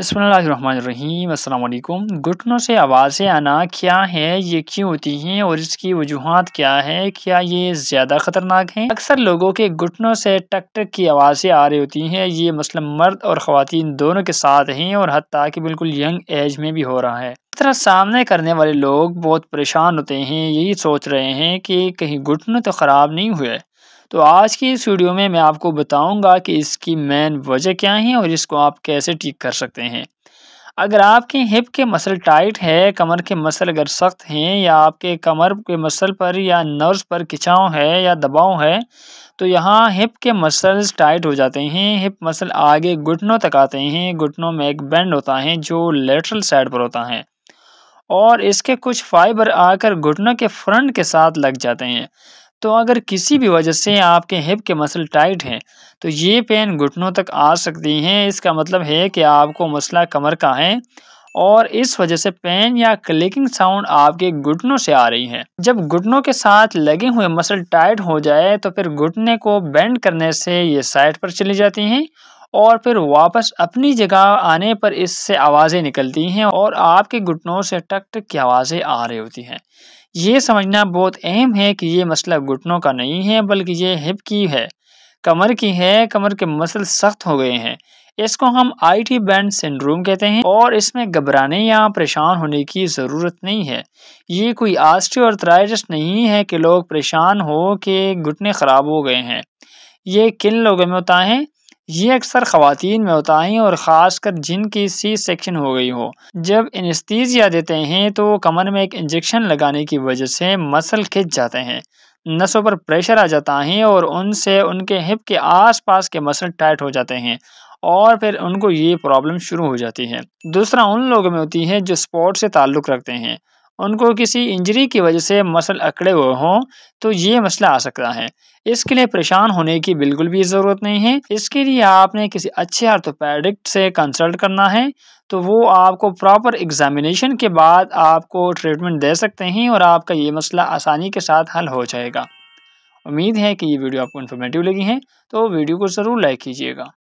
बसमीम् घुटनों से आवाज़ें आना क्या है ये क्यों होती हैं और इसकी वजूहत क्या है क्या ये ज़्यादा ख़तरनाक है अक्सर लोगों के घुटनों से टक टक की आवाज़ें आ रही होती हैं ये मसला मर्द और ख़वान दोनों के साथ हैं और हती कि बिल्कुल यंग एज में भी हो रहा है इस तरह सामने करने वाले लोग बहुत परेशान होते हैं यही सोच रहे हैं कि कहीं घुटने तो ख़राब नहीं हुए तो आज की इस वीडियो में मैं आपको बताऊंगा कि इसकी मेन वजह क्या है और इसको आप कैसे ठीक कर सकते हैं अगर आपके हिप के मसल टाइट है कमर के मसल अगर सख्त हैं या आपके कमर के मसल पर या नर्व्स पर खिंचाव है या दबाव है तो यहाँ हिप के मसल्स टाइट हो जाते हैं हिप मसल आगे घुटनों तक आते हैं घुटनों में एक बैंड होता है जो लेटरल साइड पर होता है और इसके कुछ फाइबर आकर घुटनों के फ्रंट के साथ लग जाते हैं तो अगर किसी भी वजह से आपके हिप के मसल टाइट हैं तो ये पेन घुटनों तक आ सकती हैं इसका मतलब है कि आपको मसला कमर का है और इस वजह से पेन या क्लिकिंग साउंड आपके घुटनों से आ रही है जब घुटनों के साथ लगे हुए मसल टाइट हो जाए तो फिर घुटने को बेंड करने से ये साइड पर चली जाती हैं और फिर वापस अपनी जगह आने पर इससे आवाज़ें निकलती हैं और आपके घुटनों से टक टक की आवाज़ें आ रही होती हैं ये समझना बहुत अहम है कि ये मसला घुटनों का नहीं है बल्कि ये हिप की है कमर की है कमर के मसल सख्त हो गए हैं इसको हम आईटी बैंड सिंड्रोम कहते हैं और इसमें घबराने या परेशान होने की ज़रूरत नहीं है ये कोई आस्टियोआर्थराइटिस नहीं है कि लोग परेशान हो के घुटने ख़राब हो गए हैं ये किन लोगों में होता है ये अक्सर खातन में होता है और ख़ासकर जिनकी सी सेक्शन हो गई हो जब इनस्तीजिया देते हैं तो कमर में एक इंजेक्शन लगाने की वजह से मसल खिंच जाते हैं नसों पर प्रेशर आ जाता है और उनसे उनके हिप के आसपास के मसल टाइट हो जाते हैं और फिर उनको ये प्रॉब्लम शुरू हो जाती है दूसरा उन लोगों में होती है जो स्पोर्ट से ताल्लुक़ रखते हैं उनको किसी इंजरी की वजह से मसल अकड़े हुए हों तो ये मसला आ सकता है इसके लिए परेशान होने की बिल्कुल भी ज़रूरत नहीं है इसके लिए आपने किसी अच्छे आर्थोपैडिक्ट से कंसल्ट करना है तो वो आपको प्रॉपर एग्जामिनेशन के बाद आपको ट्रीटमेंट दे सकते हैं और आपका ये मसला आसानी के साथ हल हो जाएगा उम्मीद है कि ये वीडियो आपको इन्फॉर्मेटिव लगी है तो वीडियो को ज़रूर लाइक कीजिएगा